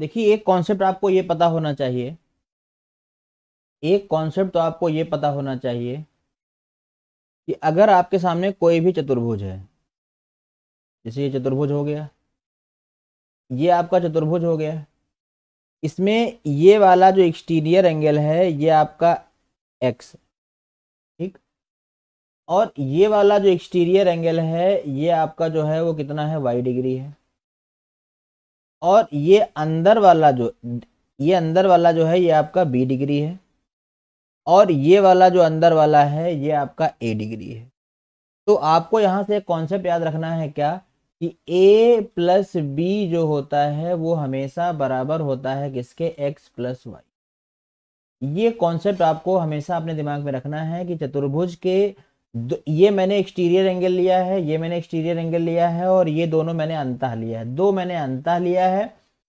देखिए एक कॉन्सेप्ट आपको ये पता होना चाहिए एक कॉन्सेप्ट तो आपको ये पता होना चाहिए कि अगर आपके सामने कोई भी चतुर्भुज है जैसे ये चतुर्भुज हो गया ये आपका चतुर्भुज हो गया इसमें ये वाला जो एक्सटीरियर एंगल है ये आपका एक्स ठीक और ये वाला जो एक्सटीरियर एंगल है ये आपका जो है वो कितना है वाई डिग्री है और ये अंदर वाला जो ये अंदर वाला जो है ये आपका बी डिग्री है और ये वाला जो अंदर वाला है ये आपका ए डिग्री है तो आपको यहाँ से एक कॉन्सेप्ट याद रखना है क्या कि ए प्लस बी जो होता है वो हमेशा बराबर होता है किसके एक्स प्लस वाई ये कॉन्सेप्ट आपको हमेशा अपने दिमाग में रखना है कि चतुर्भुज के ये मैंने एक्सटीरियर एंगल लिया है ये मैंने एक्सटीरियर एंगल लिया है और ये दोनों मैंने अंतः लिया है दो मैंने अंतः लिया है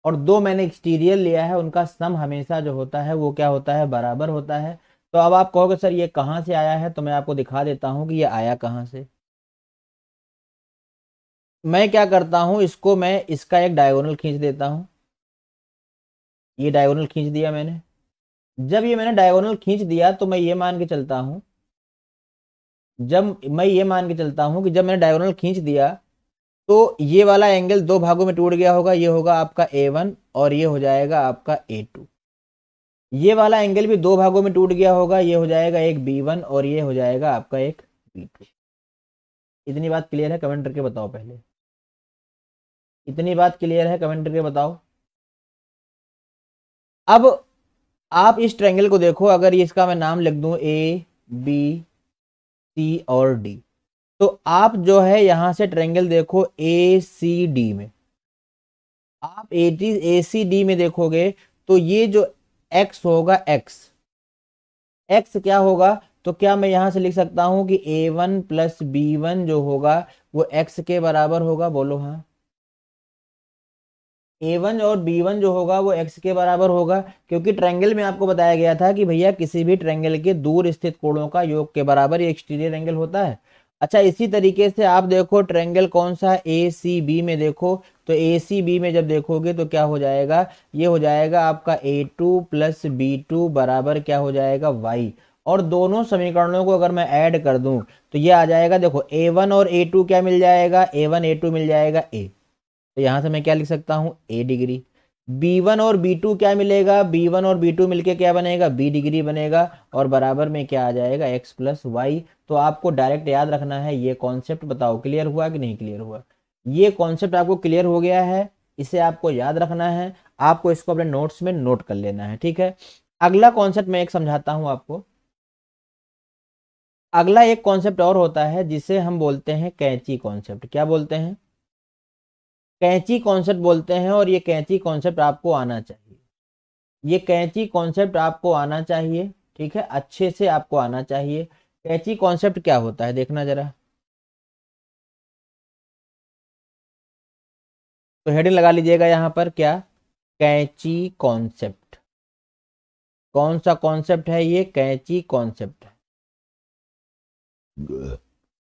और दो मैंने एक्सटीरियर लिया है उनका सम हमेशा जो होता है वो क्या होता है बराबर होता है तो अब आप कहोगे सर ये कहाँ से आया है तो मैं आपको दिखा देता हूँ कि ये आया कहाँ से मैं क्या करता हूँ इसको मैं इसका एक डायगोनल खींच देता हूँ ये डायगोनल खींच दिया मैंने जब ये मैंने डायगोनल खींच दिया तो मैं ये मान के चलता हूँ जब मैं ये मान के चलता हूँ कि जब मैंने डायगोनल खींच दिया तो ये वाला एंगल दो भागों में टूट गया होगा ये होगा आपका ए वन और ये हो जाएगा आपका ए टू ये वाला एंगल भी दो भागों में टूट गया होगा ये हो जाएगा एक बी वन और ये हो जाएगा आपका एक बी टू इतनी बात क्लियर है कमेंट करके बताओ पहले इतनी बात क्लियर है कमेंट करके बताओ अब आप इस ट्रैंगल को देखो अगर इसका मैं नाम लिख दूं ए बी सी और डी तो आप जो है यहां से ट्रेंगल देखो ए सी डी में आप A T A C D में देखोगे तो ये जो एक्स होगा एक्स एक्स क्या होगा तो क्या मैं यहां से लिख सकता हूं कि A one plus B one जो होगा वो एक्स के बराबर होगा बोलो हाँ ए वन और बी वन जो होगा वो एक्स के बराबर होगा क्योंकि ट्रेंगल में आपको बताया गया था कि भैया किसी भी ट्रेंगल के दूर स्थित कोणों का योग के बराबर ये एक्सटीरियर एंगल होता है अच्छा इसी तरीके से आप देखो ट्रेंगल कौन सा ए सी बी में देखो तो ए सी बी में जब देखोगे तो क्या हो जाएगा ये हो जाएगा आपका A two plus B two बराबर क्या हो जाएगा वाई और दोनों समीकरणों को अगर मैं ऐड कर दूं तो ये आ जाएगा देखो ए वन और ए टू क्या मिल जाएगा ए वन ए टू मिल जाएगा ए तो यहां से मैं क्या लिख सकता हूं ए डिग्री बी वन और बी टू क्या मिलेगा बी वन और बी टू मिलकर क्या बनेगा बी डिग्री बनेगा और बराबर में क्या आ जाएगा एक्स प्लस वाई तो आपको डायरेक्ट याद रखना है ये कॉन्सेप्ट बताओ क्लियर हुआ कि नहीं क्लियर हुआ ये कॉन्सेप्ट आपको क्लियर हो गया है इसे आपको याद रखना है आपको इसको अपने नोट्स में नोट कर लेना है ठीक है अगला कॉन्सेप्ट मैं एक समझाता हूं आपको अगला एक कॉन्सेप्ट और होता है जिसे हम बोलते हैं कैंची कॉन्सेप्ट क्या बोलते हैं कैंची कॉन्सेप्ट बोलते हैं और ये कैंची कॉन्सेप्ट आपको आना चाहिए ये कैंची कॉन्सेप्ट आपको आना चाहिए ठीक है अच्छे से आपको आना चाहिए कैची कॉन्सेप्ट क्या होता है देखना जरा तो हेडिंग लगा लीजिएगा यहां पर क्या कैंची कॉन्सेप्ट कौन सा कॉन्सेप्ट है ये कैची कॉन्सेप्ट है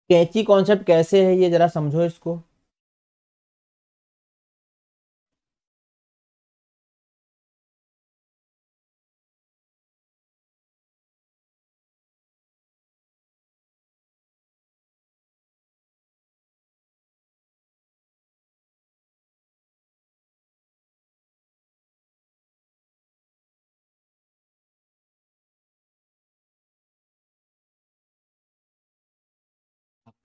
कैची कॉन्सेप्ट कैसे है ये जरा समझो इसको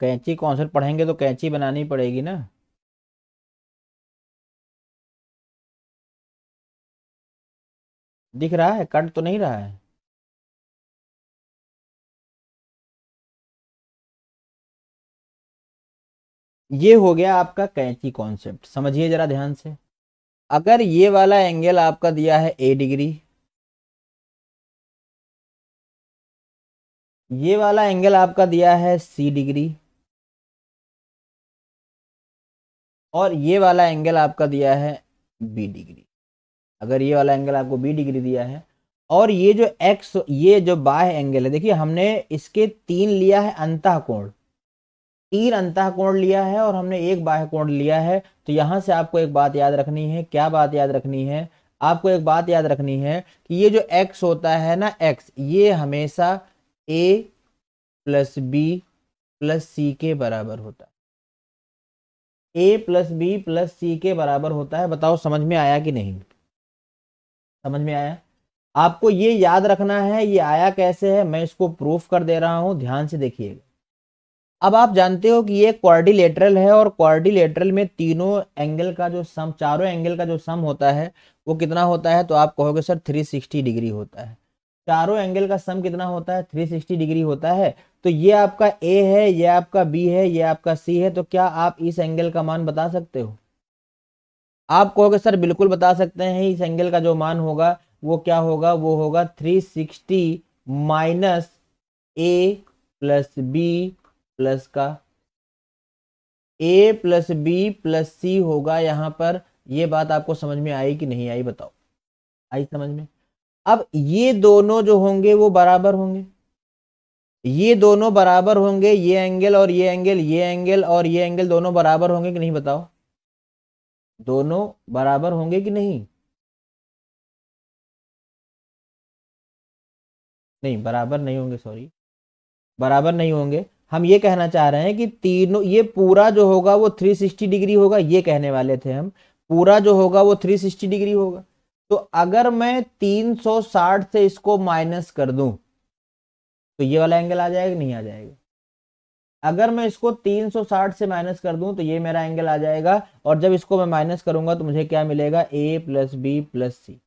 कैंची कॉन्सेप्ट पढ़ेंगे तो कैंची बनानी पड़ेगी ना दिख रहा है कट तो नहीं रहा है ये हो गया आपका कैंची कॉन्सेप्ट समझिए जरा ध्यान से अगर ये वाला एंगल आपका दिया है ए डिग्री ये वाला एंगल आपका दिया है सी डिग्री और ये वाला एंगल आपका दिया है बी डिग्री अगर ये वाला एंगल आपको बी डिग्री दिया है और ये जो एक्स ये जो बाह्य एंगल है देखिए हमने इसके तीन लिया है अंतः कोण तीन अंतः कोण लिया है और हमने एक बाह्य कोण लिया है तो यहाँ से आपको एक बात याद रखनी है क्या बात याद रखनी है आपको एक बात याद रखनी है कि ये जो एक्स होता है ना एक्स ये हमेशा A plus B plus C के बराबर होता है A plus B plus C के बराबर होता है बताओ समझ में आया कि नहीं समझ में आया आपको ये याद रखना है ये आया कैसे है मैं इसको प्रूफ कर दे रहा हूँ ध्यान से देखिएगा अब आप जानते हो कि ये क्वारिलेटरल है और क्वार्डिलेटरल में तीनों एंगल का जो सम चारों एंगल का जो सम होता है वो कितना होता है तो आप कहोगे सर 360 डिग्री होता है चारों एंगल का सम कितना होता है 360 डिग्री होता है तो ये आपका ए है ये आपका बी है ये आपका सी है तो क्या आप इस एंगल का मान बता सकते हो आप कहोगे सर बिल्कुल बता सकते हैं इस एंगल का जो मान होगा वो क्या होगा वो होगा 360 sixty minus A plus B plus का A plus B plus C होगा यहां पर ये बात आपको समझ में आई कि नहीं आई बताओ आई समझ में अब ये दोनों जो होंगे वो बराबर होंगे ये दोनों बराबर होंगे ये एंगल और ये एंगल ये एंगल और ये एंगल दोनों बराबर होंगे कि नहीं बताओ दोनों बराबर होंगे कि नहीं नहीं बराबर नहीं होंगे सॉरी बराबर नहीं होंगे हम ये कहना चाह रहे हैं कि तीनों ये पूरा जो होगा वो 360 डिग्री होगा ये कहने वाले थे हम पूरा जो होगा वो 360 डिग्री होगा तो अगर मैं 360 से इसको माइनस कर दूं तो ये वाला एंगल आ जाएगा नहीं आ जाएगा अगर मैं इसको 360 से माइनस कर दूं तो ये मेरा एंगल आ जाएगा और जब इसको मैं माइनस करूंगा तो मुझे क्या मिलेगा A plus B plus C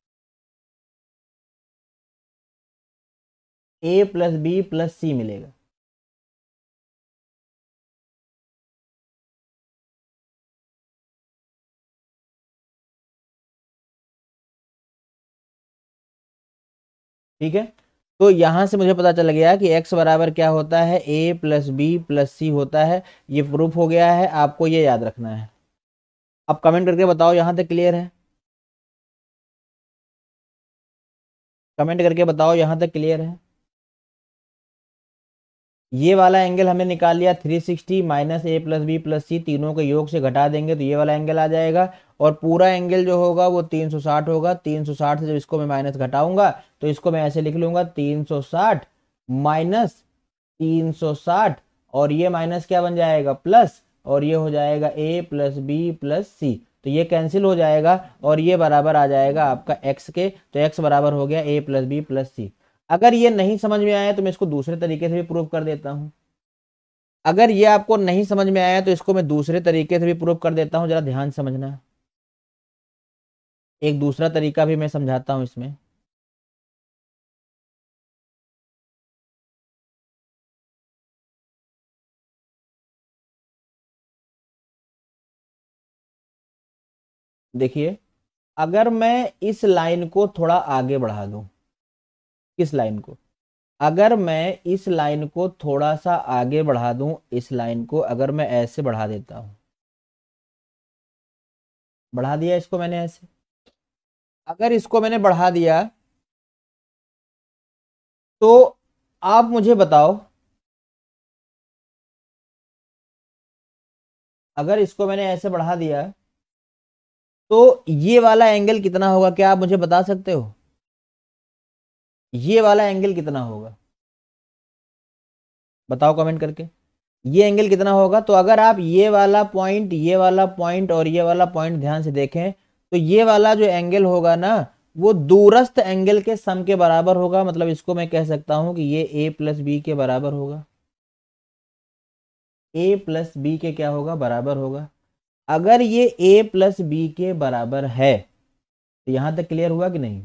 A plus B plus C मिलेगा ठीक है तो यहाँ से मुझे पता चल गया कि x बराबर क्या होता है a plus B plus C होता है ये प्रूफ हो गया है आपको ये याद रखना है आप कमेंट करके बताओ यहाँ तक क्लियर है कमेंट करके बताओ यहाँ तक क्लियर है ये वाला एंगल हमने निकाल लिया 360 sixty minus A plus B plus C तीनों के योग से घटा देंगे तो ये वाला एंगल आ जाएगा और पूरा एंगल जो होगा वो 360 होगा 360 से जब इसको मैं माइनस घटाऊंगा तो इसको मैं ऐसे लिख लूंगा 360 माइनस 360 और ये माइनस क्या बन जाएगा प्लस और ये हो जाएगा A plus B plus C तो ये कैंसिल हो जाएगा और ये बराबर आ जाएगा आपका एक्स के तो एक्स बराबर हो गया A plus B plus C अगर ये नहीं समझ में आया तो मैं इसको दूसरे तरीके से भी प्रूव कर देता हूँ अगर ये आपको नहीं समझ में आया तो इसको मैं दूसरे तरीके से भी प्रूव कर देता हूँ जरा ध्यान समझना एक दूसरा तरीका भी मैं समझाता हूँ इसमें देखिए अगर मैं इस लाइन को थोड़ा आगे बढ़ा दूं किस लाइन को अगर मैं इस लाइन को थोड़ा सा आगे बढ़ा दूं इस लाइन को अगर मैं ऐसे बढ़ा देता हूं बढ़ा दिया इसको मैंने ऐसे अगर इसको मैंने बढ़ा दिया तो आप मुझे बताओ अगर इसको मैंने ऐसे बढ़ा दिया तो ये वाला एंगल कितना होगा क्या आप मुझे बता सकते हो ये वाला एंगल कितना होगा बताओ कमेंट करके ये एंगल कितना होगा तो अगर आप ये वाला पॉइंट ये वाला पॉइंट और ये वाला पॉइंट ध्यान से देखें तो ये वाला जो एंगल होगा ना वो दूरस्थ एंगल के सम के बराबर होगा मतलब इसको मैं कह सकता हूं कि ये ए प्लस बी के बराबर होगा ए प्लस बी के क्या होगा बराबर होगा अगर ये ए प्लस बी के बराबर है तो यहां तक क्लियर हुआ कि नहीं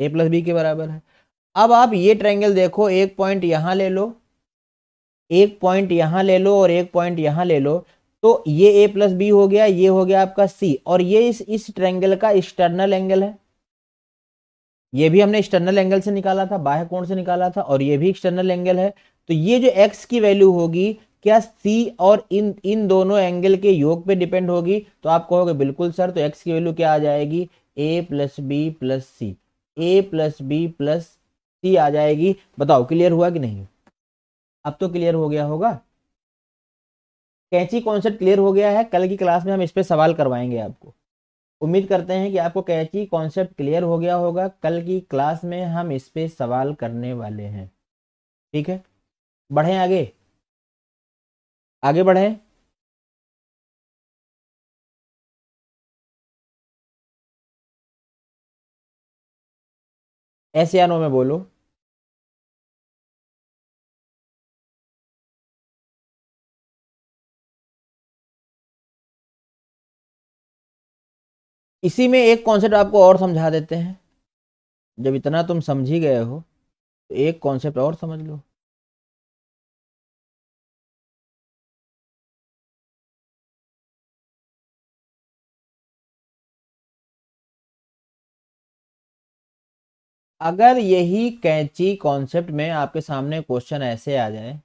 ए प्लस बी के बराबर है अब आप ये ट्रायंगल देखो एक पॉइंट यहां ले लो एक पॉइंट यहां ले लो और एक पॉइंट यहां ले लो तो ये ए प्लस बी हो गया ये हो गया आपका सी और ये इस इस ट्रेंगल का एक्सटर्नल एंगल है ये भी हमने एक्सटर्नल एंगल से निकाला था बाह्य कोण से निकाला था और ये भी एक्सटर्नल एंगल है तो ये जो एक्स की वैल्यू होगी क्या सी और इन इन दोनों एंगल के योग पे डिपेंड होगी तो आप कहोगे बिल्कुल सर तो एक्स की वैल्यू क्या आ जाएगी A plus B plus C A plus B plus C आ जाएगी बताओ क्लियर हुआ कि नहीं अब तो क्लियर हो गया होगा कैंची कॉन्सेप्ट क्लियर हो गया है कल की क्लास में हम इस पर सवाल करवाएंगे आपको उम्मीद करते हैं कि आपको कैची कॉन्सेप्ट क्लियर हो गया होगा कल की क्लास में हम इस पर सवाल करने वाले हैं ठीक है बढ़ें आगे आगे बढ़ें ऐसे आनो में बोलो इसी में एक कॉन्सेप्ट आपको और समझा देते हैं जब इतना तुम समझ ही गए हो तो एक कॉन्सेप्ट और समझ लो अगर यही कैंची कॉन्सेप्ट में आपके सामने क्वेश्चन ऐसे आ जाए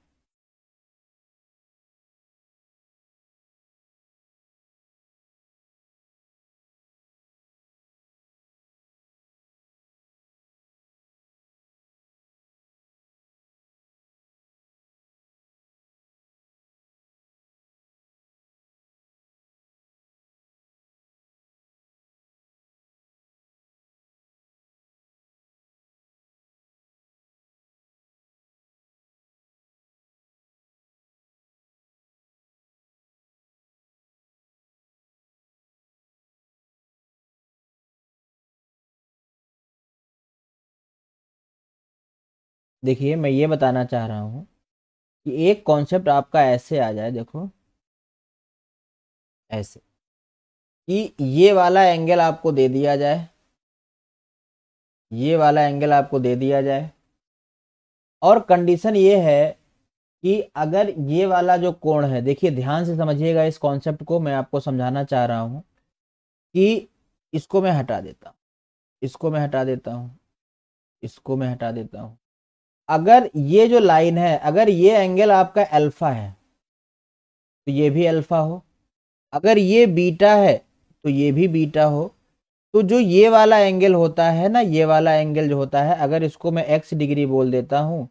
देखिए मैं ये बताना चाह रहा हूँ कि एक कॉन्सेप्ट आपका ऐसे आ जाए देखो ऐसे कि ये वाला एंगल आपको दे दिया जाए ये वाला एंगल आपको दे दिया जाए और कंडीशन ये है कि अगर ये वाला जो कोण है देखिए ध्यान से समझिएगा इस कॉन्सेप्ट को मैं आपको समझाना चाह रहा हूँ कि इसको मैं हटा देता हूँ इसको मैं हटा देता हूँ इसको मैं हटा देता हूँ अगर ये जो लाइन है अगर ये एंगल आपका अल्फा है तो ये भी अल्फा हो अगर ये बीटा है तो ये भी बीटा हो तो जो ये वाला एंगल होता है ना ये वाला एंगल जो होता है अगर इसको मैं एक्स डिग्री बोल देता हूँ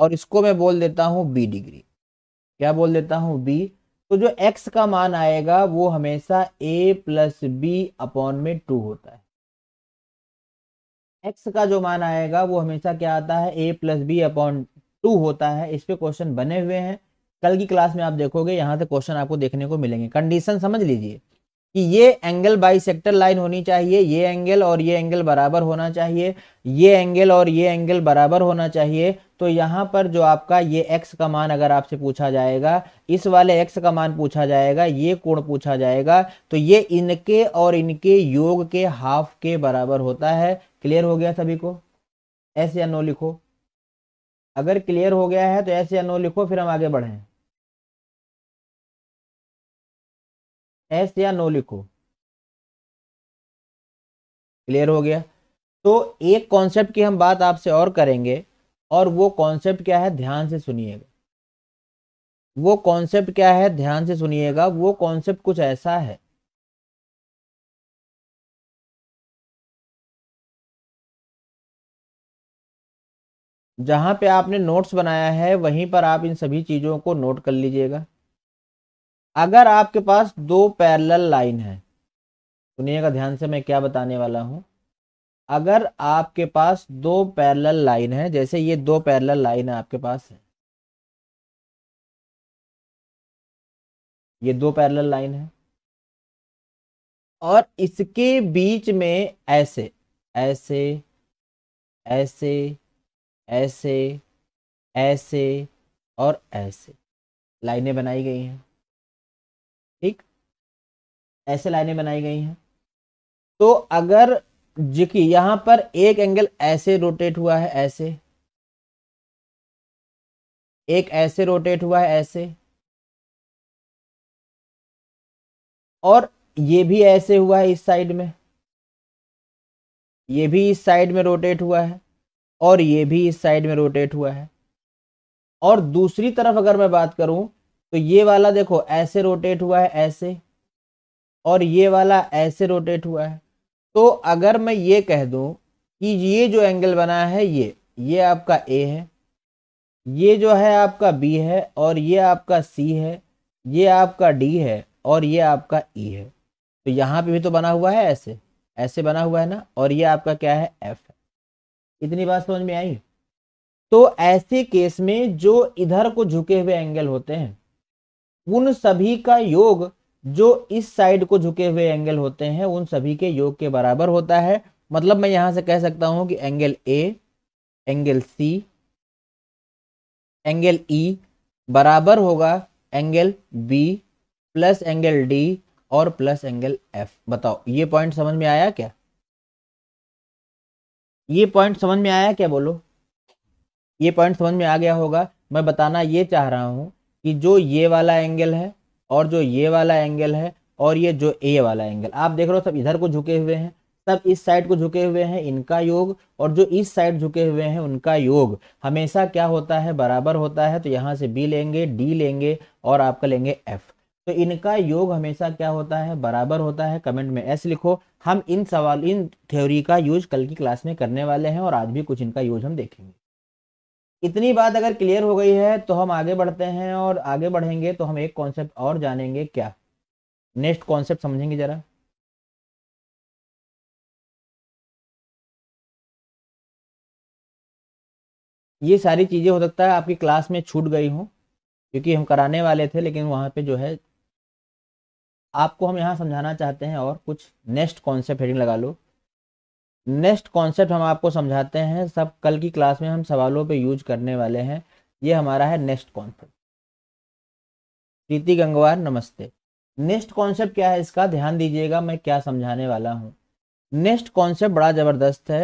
और इसको मैं बोल देता हूँ बी डिग्री क्या बोल देता हूँ बी तो जो एक्स का मान आएगा वो हमेशा ए प्लस बी अपॉन में टू होता है एक्स का जो मान आएगा वो हमेशा क्या आता है A plus B upon two होता है इस पे क्वेश्चन बने हुए हैं कल की क्लास में आप देखोगे यहाँ से क्वेश्चन आपको देखने को मिलेंगे कंडीशन समझ लीजिए कि ये एंगल सेक्टर लाइन होनी चाहिए ये एंगल और ये एंगल बराबर होना चाहिए ये एंगल और ये एंगल बराबर होना चाहिए तो यहाँ पर जो आपका ये एक्स का मान अगर आपसे पूछा जाएगा इस वाले एक्स का मान पूछा जाएगा ये कोण पूछा जाएगा तो ये इनके और इनके योग के हाफ के बराबर होता है क्लियर हो गया सभी को एस या नो लिखो अगर क्लियर हो गया है तो एस या नो लिखो फिर हम आगे बढ़ें एस या नो लिखो क्लियर हो गया तो एक कॉन्सेप्ट की हम बात आपसे और करेंगे और वो कॉन्सेप्ट क्या है ध्यान से सुनिएगा वो कॉन्सेप्ट क्या है ध्यान से सुनिएगा वो कॉन्सेप्ट कुछ ऐसा है जहाँ पे आपने नोट्स बनाया है वहीं पर आप इन सभी चीज़ों को नोट कर लीजिएगा अगर आपके पास दो पैरेलल लाइन है सुनिएगा ध्यान से मैं क्या बताने वाला हूँ अगर आपके पास दो पैरेलल लाइन है जैसे ये दो पैरेलल लाइन आपके पास है ये दो पैरेलल लाइन है और इसके बीच में ऐसे ऐसे ऐसे ऐसे ऐसे और ऐसे लाइनें बनाई गई हैं ठीक ऐसे लाइनें बनाई गई हैं तो अगर जिकी यहां पर एक एंगल ऐसे रोटेट हुआ है ऐसे एक ऐसे रोटेट हुआ है ऐसे और ये भी ऐसे हुआ है इस साइड में ये भी इस साइड में रोटेट हुआ है और ये भी इस साइड में रोटेट हुआ है और दूसरी तरफ अगर मैं बात करूं तो ये वाला देखो ऐसे रोटेट हुआ है ऐसे और ये वाला ऐसे रोटेट हुआ है तो अगर मैं ये कह दूं कि ये जो एंगल बना है ये ये आपका ए है ये जो है आपका बी है और ये आपका सी है ये आपका डी है और ये आपका ई e है तो यहाँ पे भी तो बना हुआ है ऐसे ऐसे बना हुआ है ना और ये आपका क्या है एफ है इतनी बात समझ में आई तो ऐसे केस में जो इधर को झुके हुए एंगल होते हैं उन सभी का योग जो इस साइड को झुके हुए एंगल होते हैं उन सभी के योग के बराबर होता है मतलब मैं यहां से कह सकता हूं कि angle A angle C angle E e बराबर होगा angle B plus angle D और प्लस एंगल एफ बताओ ये पॉइंट समझ में आया क्या ये पॉइंट समझ में आया क्या बोलो ये पॉइंट समझ में आ गया होगा मैं बताना ये चाह रहा हूँ कि जो ये वाला एंगल है और जो ये वाला एंगल है और ये जो ए वाला एंगल आप देख रहे हो सब इधर को झुके हुए हैं सब इस साइड को झुके हुए हैं इनका योग और जो इस साइड झुके हुए हैं उनका योग हमेशा क्या होता है बराबर होता है तो यहाँ से बी लेंगे डी लेंगे और आपका लेंगे एफ तो इनका योग हमेशा क्या होता है बराबर होता है कमेंट में एस लिखो हम इन सवाल इन थ्योरी का यूज कल की क्लास में करने वाले हैं और आज भी कुछ इनका यूज हम देखेंगे इतनी बात अगर क्लियर हो गई है तो हम आगे बढ़ते हैं और आगे बढ़ेंगे तो हम एक कॉन्सेप्ट और जानेंगे क्या नेक्स्ट कॉन्सेप्ट समझेंगे जरा ये सारी चीज़ें हो सकता है आपकी क्लास में छूट गई हो क्योंकि हम कराने वाले थे लेकिन वहां पे जो है आपको हम यहाँ समझाना चाहते हैं और कुछ नेक्स्ट कॉन्सेप्ट हेडिंग लगा लो नेक्स्ट कॉन्सेप्ट हम आपको समझाते हैं सब कल की क्लास में हम सवालों पे यूज करने वाले हैं ये हमारा है नेक्स्ट कॉन्सेप्ट प्रीति गंगवार नमस्ते नेक्स्ट कॉन्सेप्ट क्या है इसका ध्यान दीजिएगा मैं क्या समझाने वाला हूँ नेक्स्ट कॉन्सेप्ट बड़ा ज़बरदस्त है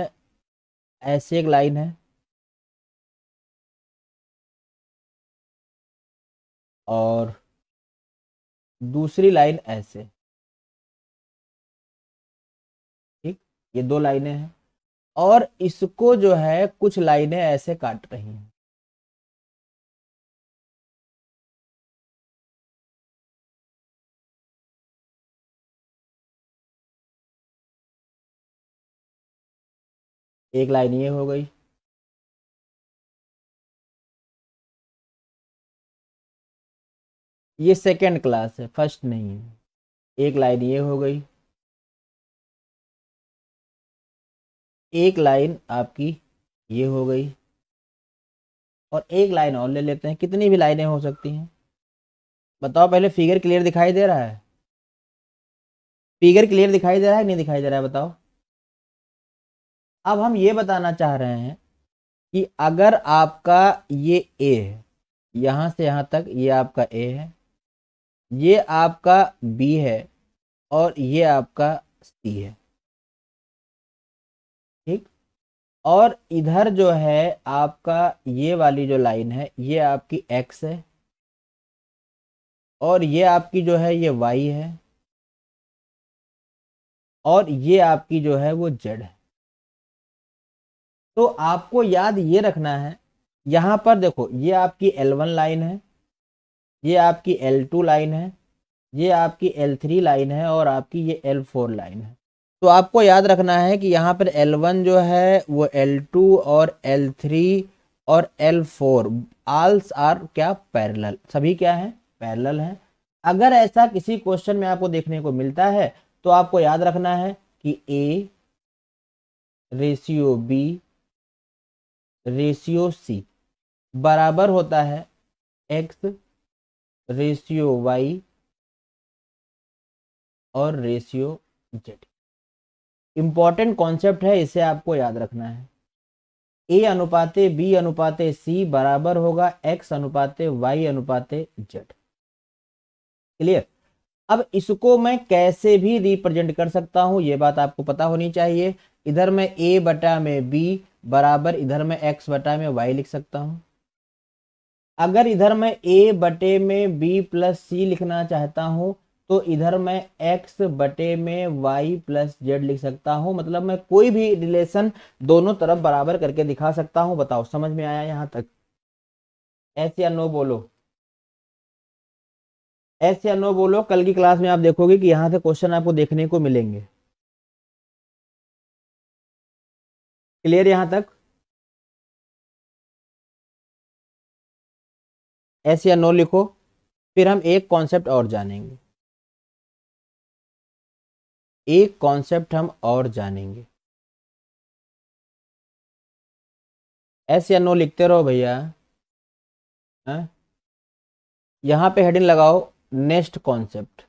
ऐसी एक लाइन है और दूसरी लाइन ऐसे ठीक ये दो लाइनें हैं और इसको जो है कुछ लाइनें ऐसे काट रही हैं एक लाइन ये हो गई ये सेकेंड क्लास है फर्स्ट नहीं है एक लाइन ये हो गई एक लाइन आपकी ये हो गई और एक लाइन और ले लेते हैं कितनी भी लाइनें हो सकती हैं बताओ पहले फिगर क्लियर दिखाई दे रहा है फिगर क्लियर दिखाई दे रहा है नहीं दिखाई दे रहा है बताओ अब हम ये बताना चाह रहे हैं कि अगर आपका ये ए है यहाँ से यहाँ तक ये आपका ए है ये आपका बी है और ये आपका सी है ठीक और इधर जो है आपका ये वाली जो लाइन है ये आपकी एक्स है और ये आपकी जो है ये वाई है और ये आपकी जो है वो जेड है तो आपको याद ये रखना है यहां पर देखो ये आपकी एल वन लाइन है ये आपकी एल टू लाइन है ये आपकी एल थ्री लाइन है और आपकी ये एल फोर लाइन है तो आपको याद रखना है कि यहाँ पर एल वन जो है वो एल टू और एल थ्री और एल फोर आल्स आर क्या पैरेलल सभी क्या है पैरेलल है अगर ऐसा किसी क्वेश्चन में आपको देखने को मिलता है तो आपको याद रखना है कि A ratio B ratio C बराबर होता है एक्स रेशियो वाई और रेशियो जेड इंपॉर्टेंट कॉन्सेप्ट है इसे आपको याद रखना है ए अनुपाते बी अनुपाते सी बराबर होगा एक्स अनुपाते वाई अनुपाते जेड क्लियर अब इसको मैं कैसे भी रिप्रेजेंट कर सकता हूं यह बात आपको पता होनी चाहिए इधर मैं ए बटा में बी बराबर इधर मैं एक्स बटा में वाई लिख सकता हूं अगर इधर मैं ए बटे में बी प्लस सी लिखना चाहता हूं तो इधर मैं x बटे में y प्लस जेड लिख सकता हूं मतलब मैं कोई भी रिलेशन दोनों तरफ बराबर करके दिखा सकता हूं बताओ समझ में आया यहां तक एस या नो बोलो एस या नो बोलो कल की क्लास में आप देखोगे कि यहां से क्वेश्चन आपको देखने को मिलेंगे क्लियर यहाँ तक एस या नो लिखो फिर हम एक कॉन्सेप्ट और जानेंगे एक कॉन्सेप्ट हम और जानेंगे एस या नो लिखते रहो भैया हाँ? यहां पे हेडिंग लगाओ नेक्स्ट कॉन्सेप्ट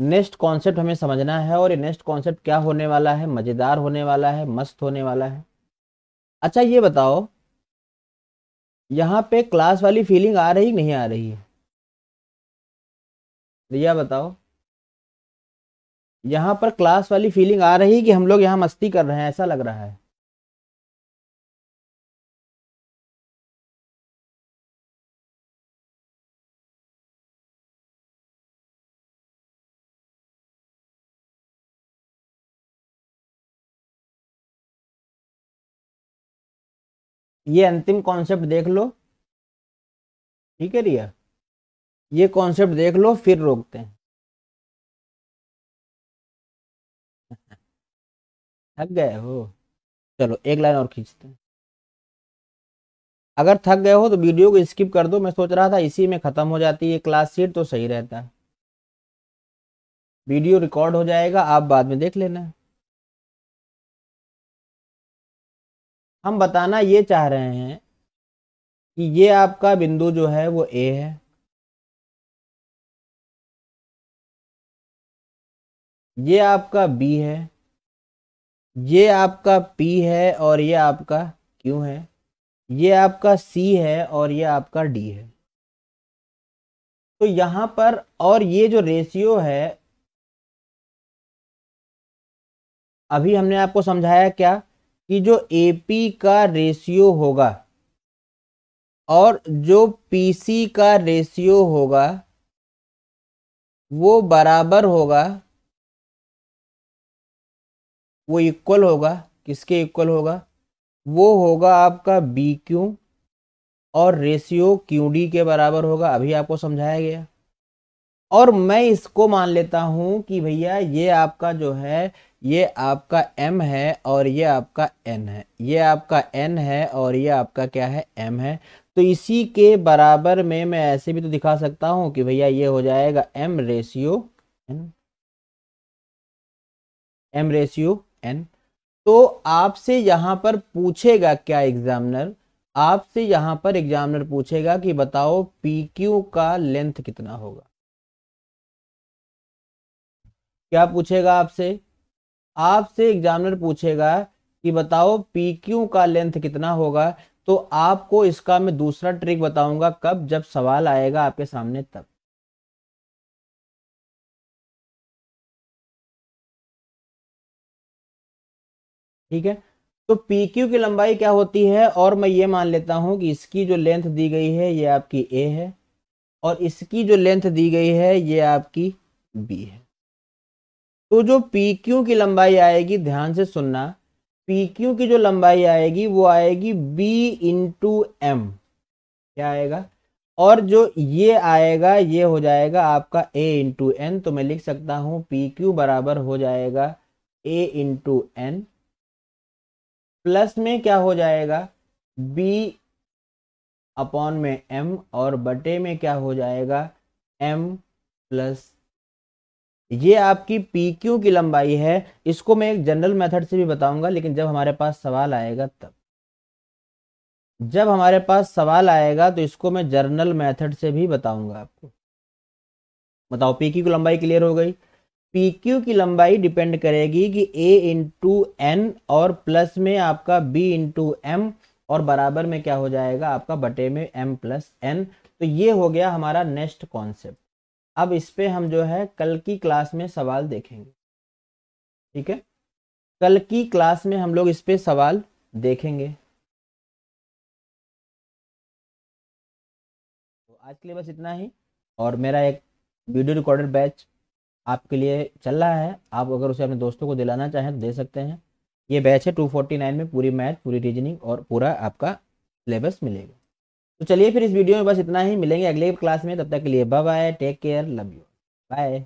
नेक्स्ट कॉन्सेप्ट हमें समझना है और ये नेक्स्ट कॉन्सेप्ट क्या होने वाला है मज़ेदार होने वाला है मस्त होने वाला है अच्छा ये बताओ यहाँ पे क्लास वाली फीलिंग आ रही नहीं आ रही है रिया बताओ यहाँ पर क्लास वाली फीलिंग आ रही कि हम लोग यहाँ मस्ती कर रहे हैं ऐसा लग रहा है ये अंतिम कॉन्सेप्ट देख लो ठीक है रिया ये कॉन्सेप्ट देख लो फिर रोकते हैं थक गए हो चलो एक लाइन और खींचते हैं अगर थक गए हो तो वीडियो को स्किप कर दो मैं सोच रहा था इसी में ख़त्म हो जाती है क्लास सीट तो सही रहता है वीडियो रिकॉर्ड हो जाएगा आप बाद में देख लेना हम बताना ये चाह रहे हैं कि ये आपका बिंदु जो है वो ए है ये आपका बी है ये आपका पी है और ये आपका क्यू है ये आपका सी है और ये आपका डी है तो यहां पर और ये जो रेशियो है अभी हमने आपको समझाया क्या कि जो ए का रेशियो होगा और जो पीसी का रेशियो होगा वो बराबर होगा वो इक्वल होगा किसके इक्वल होगा वो होगा आपका बी क्यू और रेशियो क्यू डी के बराबर होगा अभी आपको समझाया गया और मैं इसको मान लेता हूं कि भैया ये आपका जो है ये आपका m है और ये आपका n है ये आपका n है और ये आपका क्या है m है तो इसी के बराबर में मैं ऐसे भी तो दिखा सकता हूँ कि भैया ये हो जाएगा m ratio n m ratio n तो आपसे यहाँ पर पूछेगा क्या एग्जामिनर आपसे यहाँ पर एग्जामिनर पूछेगा कि बताओ पी क्यू का लेंथ कितना होगा क्या पूछेगा आपसे आपसे एग्जामिनर पूछेगा कि बताओ पी क्यू का लेंथ कितना होगा तो आपको इसका मैं दूसरा ट्रिक बताऊंगा कब जब सवाल आएगा आपके सामने तब ठीक है तो पी क्यू की लंबाई क्या होती है और मैं ये मान लेता हूं कि इसकी जो लेंथ दी गई है ये आपकी ए है और इसकी जो लेंथ दी गई है ये आपकी बी है तो जो पी क्यू की लंबाई आएगी ध्यान से सुनना पी क्यू की जो लंबाई आएगी वो आएगी बी इंटू एम क्या आएगा और जो ये आएगा ये हो जाएगा आपका ए इंटू एन तो मैं लिख सकता हूँ पी क्यू बराबर हो जाएगा ए इंटू एन प्लस में क्या हो जाएगा बी अपॉन में एम और बटे में क्या हो जाएगा एम प्लस ये आपकी पी क्यू की लंबाई है इसको मैं एक जनरल मेथड से भी बताऊंगा लेकिन जब हमारे पास सवाल आएगा तब जब हमारे पास सवाल आएगा तो इसको मैं जनरल मेथड से भी बताऊंगा आपको बताओ पी क्यू की लंबाई क्लियर हो गई पी क्यू की लंबाई डिपेंड करेगी कि ए इंटू एन और प्लस में आपका बी इंटू एम और बराबर में क्या हो जाएगा आपका बटे में एम प्लस एन तो ये हो गया हमारा नेक्स्ट कॉन्सेप्ट अब इस पर हम जो है कल की क्लास में सवाल देखेंगे ठीक है कल की क्लास में हम लोग इस पर सवाल देखेंगे तो आज के लिए बस इतना ही और मेरा एक वीडियो रिकॉर्डेड बैच आपके लिए चल रहा है आप अगर उसे अपने दोस्तों को दिलाना चाहें तो दे सकते हैं ये बैच है टू फोर्टी नाइन में पूरी मैथ पूरी रीजनिंग और पूरा आपका सिलेबस मिलेगा तो चलिए फिर इस वीडियो में बस इतना ही मिलेंगे अगले क्लास में तब तक के लिए bye bye take care love you bye